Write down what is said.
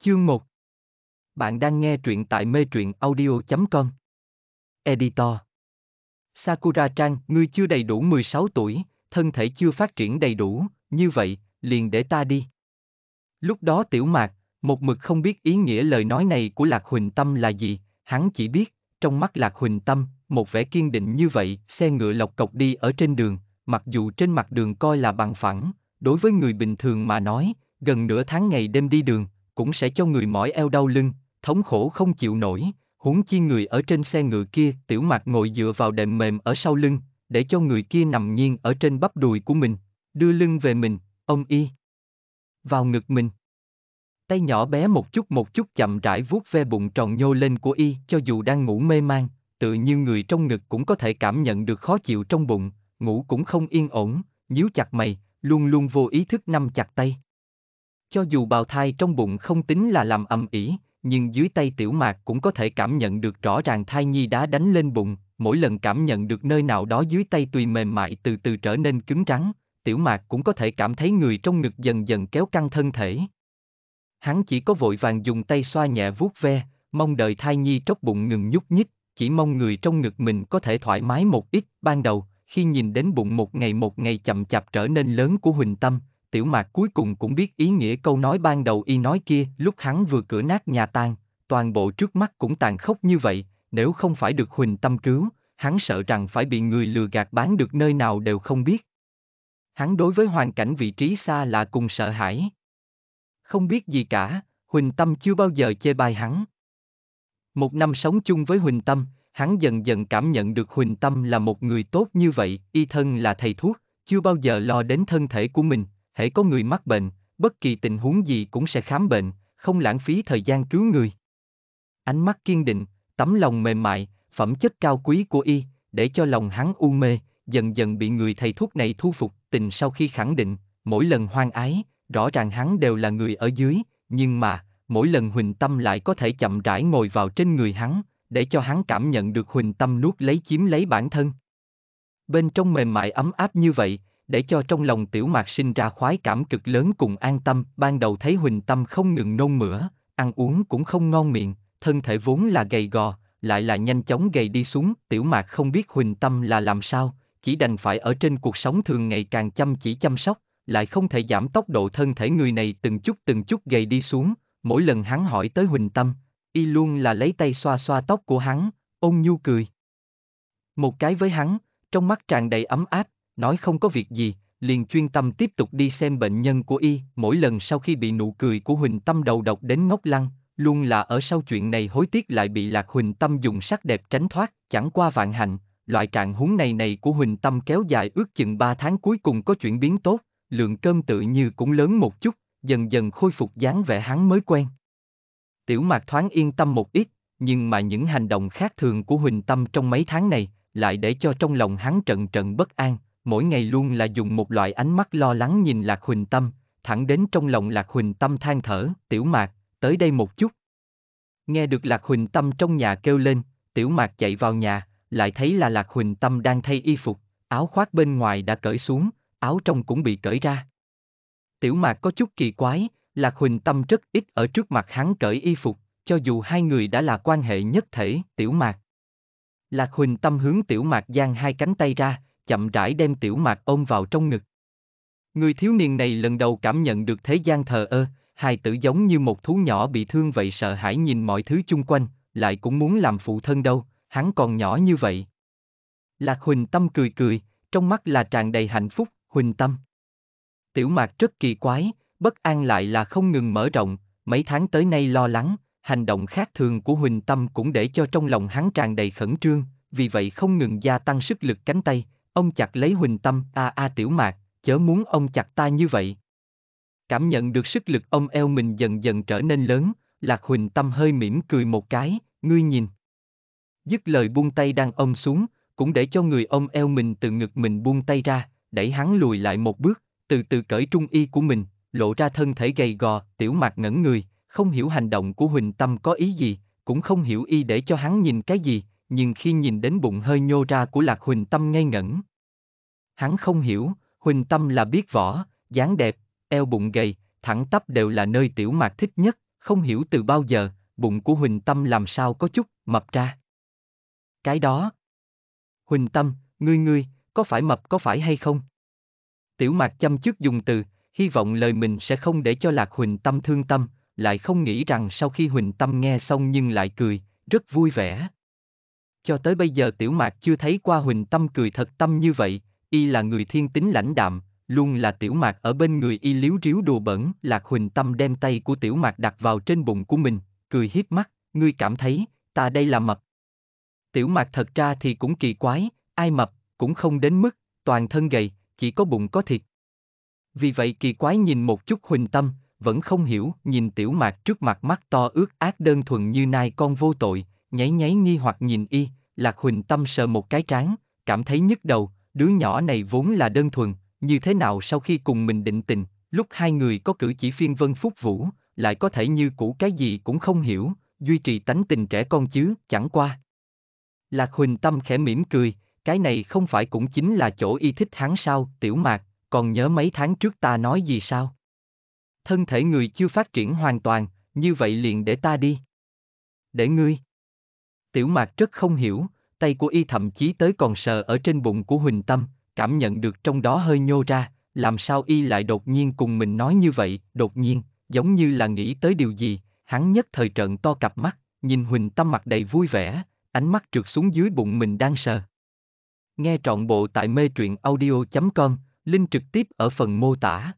Chương 1 Bạn đang nghe truyện tại mê truyện audio.com Editor Sakura Trang, ngươi chưa đầy đủ 16 tuổi, thân thể chưa phát triển đầy đủ, như vậy, liền để ta đi. Lúc đó tiểu mạc, một mực không biết ý nghĩa lời nói này của Lạc Huỳnh Tâm là gì, hắn chỉ biết, trong mắt Lạc Huỳnh Tâm, một vẻ kiên định như vậy, xe ngựa lọc cọc đi ở trên đường, mặc dù trên mặt đường coi là bằng phẳng, đối với người bình thường mà nói, gần nửa tháng ngày đêm đi đường, cũng sẽ cho người mỏi eo đau lưng, thống khổ không chịu nổi, huống chi người ở trên xe ngựa kia, tiểu mạc ngồi dựa vào đệm mềm ở sau lưng, để cho người kia nằm nghiêng ở trên bắp đùi của mình, đưa lưng về mình, ông y. Vào ngực mình. Tay nhỏ bé một chút một chút chậm rãi vuốt ve bụng tròn nhô lên của y cho dù đang ngủ mê man, tự như người trong ngực cũng có thể cảm nhận được khó chịu trong bụng, ngủ cũng không yên ổn, nhíu chặt mày, luôn luôn vô ý thức nắm chặt tay. Cho dù bào thai trong bụng không tính là làm ầm ĩ, nhưng dưới tay tiểu mạc cũng có thể cảm nhận được rõ ràng thai nhi đã đánh lên bụng, mỗi lần cảm nhận được nơi nào đó dưới tay tùy mềm mại từ từ trở nên cứng rắn, tiểu mạc cũng có thể cảm thấy người trong ngực dần dần kéo căng thân thể. Hắn chỉ có vội vàng dùng tay xoa nhẹ vuốt ve, mong đợi thai nhi tróc bụng ngừng nhúc nhích, chỉ mong người trong ngực mình có thể thoải mái một ít, ban đầu, khi nhìn đến bụng một ngày một ngày chậm chạp trở nên lớn của Huỳnh Tâm, tiểu mạc cuối cùng cũng biết ý nghĩa câu nói ban đầu y nói kia, lúc hắn vừa cửa nát nhà tan, toàn bộ trước mắt cũng tàn khốc như vậy, nếu không phải được Huỳnh Tâm cứu, hắn sợ rằng phải bị người lừa gạt bán được nơi nào đều không biết. Hắn đối với hoàn cảnh vị trí xa là cùng sợ hãi. Không biết gì cả, Huỳnh Tâm chưa bao giờ chê bai hắn. Một năm sống chung với Huỳnh Tâm, hắn dần dần cảm nhận được Huỳnh Tâm là một người tốt như vậy, y thân là thầy thuốc, chưa bao giờ lo đến thân thể của mình, hễ có người mắc bệnh, bất kỳ tình huống gì cũng sẽ khám bệnh, không lãng phí thời gian cứu người. Ánh mắt kiên định, tấm lòng mềm mại, phẩm chất cao quý của y, để cho lòng hắn u mê, dần dần bị người thầy thuốc này thu phục, tình sau khi khẳng định, mỗi lần hoang ái, rõ ràng hắn đều là người ở dưới, nhưng mà, mỗi lần Huỳnh Tâm lại có thể chậm rãi ngồi vào trên người hắn, để cho hắn cảm nhận được Huỳnh Tâm nuốt lấy chiếm lấy bản thân. Bên trong mềm mại ấm áp như vậy, để cho trong lòng tiểu mạc sinh ra khoái cảm cực lớn cùng an tâm. Ban đầu thấy Huỳnh Tâm không ngừng nôn mửa, ăn uống cũng không ngon miệng, thân thể vốn là gầy gò, lại là nhanh chóng gầy đi xuống. Tiểu mạc không biết Huỳnh Tâm là làm sao, chỉ đành phải ở trên cuộc sống thường ngày càng chăm chỉ chăm sóc, lại không thể giảm tốc độ thân thể người này từng chút từng chút gầy đi xuống. Mỗi lần hắn hỏi tới Huỳnh Tâm, y luôn là lấy tay xoa xoa tóc của hắn, ôn nhu cười. Một cái với hắn, trong mắt tràn đầy ấm áp, nói không có việc gì, liền chuyên tâm tiếp tục đi xem bệnh nhân của y, mỗi lần sau khi bị nụ cười của Huỳnh Tâm đầu độc đến ngốc lăng, luôn là ở sau chuyện này hối tiếc lại bị Lạc Huỳnh Tâm dùng sắc đẹp tránh thoát, chẳng qua vạn hạnh, loại trạng huống này này của Huỳnh Tâm kéo dài ước chừng 3 tháng cuối cùng có chuyển biến tốt, lượng cơm tự như cũng lớn một chút, dần dần khôi phục dáng vẻ hắn mới quen. Tiểu Mạc thoáng yên tâm một ít, nhưng mà những hành động khác thường của Huỳnh Tâm trong mấy tháng này lại để cho trong lòng hắn trận trận bất an, mỗi ngày luôn là dùng một loại ánh mắt lo lắng nhìn Lạc Huỳnh Tâm, thẳng đến trong lòng Lạc Huỳnh Tâm than thở, tiểu mạc, tới đây một chút. Nghe được Lạc Huỳnh Tâm trong nhà kêu lên, tiểu mạc chạy vào nhà, lại thấy là Lạc Huỳnh Tâm đang thay y phục, áo khoác bên ngoài đã cởi xuống, áo trong cũng bị cởi ra. Tiểu mạc có chút kỳ quái, Lạc Huỳnh Tâm rất ít ở trước mặt hắn cởi y phục, cho dù hai người đã là quan hệ nhất thể, tiểu mạc. Lạc Huỳnh Tâm hướng tiểu mạc giang hai cánh tay ra, chậm rãi đem tiểu mạc ôm vào trong ngực. Người thiếu niên này lần đầu cảm nhận được thế gian thờ ơ, hài tử giống như một thú nhỏ bị thương vậy sợ hãi nhìn mọi thứ chung quanh, lại cũng muốn làm phụ thân đâu, hắn còn nhỏ như vậy. Lạc Huỳnh Tâm cười cười, trong mắt là tràn đầy hạnh phúc, Huỳnh Tâm. Tiểu mạc rất kỳ quái, bất an lại là không ngừng mở rộng, mấy tháng tới nay lo lắng, hành động khác thường của Huỳnh Tâm cũng để cho trong lòng hắn tràn đầy khẩn trương, vì vậy không ngừng gia tăng sức lực cánh tay, Ông chặt lấy Huỳnh Tâm, a a tiểu mạc, chớ muốn ông chặt ta như vậy. Cảm nhận được sức lực ông eo mình dần dần trở nên lớn, Lạc Huỳnh Tâm hơi mỉm cười một cái, ngươi nhìn. Dứt lời buông tay đang ông xuống, cũng để cho người ông eo mình từ ngực mình buông tay ra, đẩy hắn lùi lại một bước, từ từ cởi trung y của mình, lộ ra thân thể gầy gò, tiểu mạc ngẩn người, không hiểu hành động của Huỳnh Tâm có ý gì, cũng không hiểu y để cho hắn nhìn cái gì, nhưng khi nhìn đến bụng hơi nhô ra của Lạc Huỳnh Tâm ngây ngẩn, Hắn không hiểu, Huỳnh Tâm là biết võ, dáng đẹp, eo bụng gầy, thẳng tắp đều là nơi tiểu mạc thích nhất, không hiểu từ bao giờ, bụng của Huỳnh Tâm làm sao có chút mập ra. Cái đó. Huỳnh Tâm, ngươi ngươi, có phải mập có phải hay không? Tiểu mạc chăm trước dùng từ, hy vọng lời mình sẽ không để cho lạc Huỳnh Tâm thương tâm, lại không nghĩ rằng sau khi Huỳnh Tâm nghe xong nhưng lại cười, rất vui vẻ. Cho tới bây giờ tiểu mạc chưa thấy qua Huỳnh Tâm cười thật tâm như vậy, y là người thiên tính lãnh đạm, luôn là tiểu mạc ở bên người y liếu riếu đùa bẩn, Lạc Huỳnh Tâm đem tay của tiểu mạc đặt vào trên bụng của mình, cười hiếp mắt, ngươi cảm thấy, ta đây là mập. Tiểu mạc thật ra thì cũng kỳ quái, ai mập, cũng không đến mức, toàn thân gầy, chỉ có bụng có thịt. Vì vậy kỳ quái nhìn một chút Huỳnh Tâm, vẫn không hiểu, nhìn tiểu mạc trước mặt mắt to ướt ác đơn thuần như nai con vô tội, nháy nháy nghi hoặc nhìn y, Lạc Huỳnh Tâm sờ một cái trán, cảm thấy nhức đầu, đứa nhỏ này vốn là đơn thuần, như thế nào sau khi cùng mình định tình, lúc hai người có cử chỉ phiên vân phúc vũ, lại có thể như cũ cái gì cũng không hiểu, duy trì tánh tình trẻ con chứ, chẳng qua. Lạc Huỳnh Tâm khẽ mỉm cười, cái này không phải cũng chính là chỗ y thích hắn sao, tiểu mạc, còn nhớ mấy tháng trước ta nói gì sao? Thân thể người chưa phát triển hoàn toàn, như vậy liền để ta đi. Để ngươi. Tiểu mạc rất không hiểu, tay của y thậm chí tới còn sờ ở trên bụng của Huỳnh Tâm, cảm nhận được trong đó hơi nhô ra, làm sao y lại đột nhiên cùng mình nói như vậy, đột nhiên, giống như là nghĩ tới điều gì, hắn nhất thời trợn to cặp mắt, nhìn Huỳnh Tâm mặt đầy vui vẻ, ánh mắt trượt xuống dưới bụng mình đang sờ. Nghe trọn bộ tại mê truyện audio.com, link trực tiếp ở phần mô tả.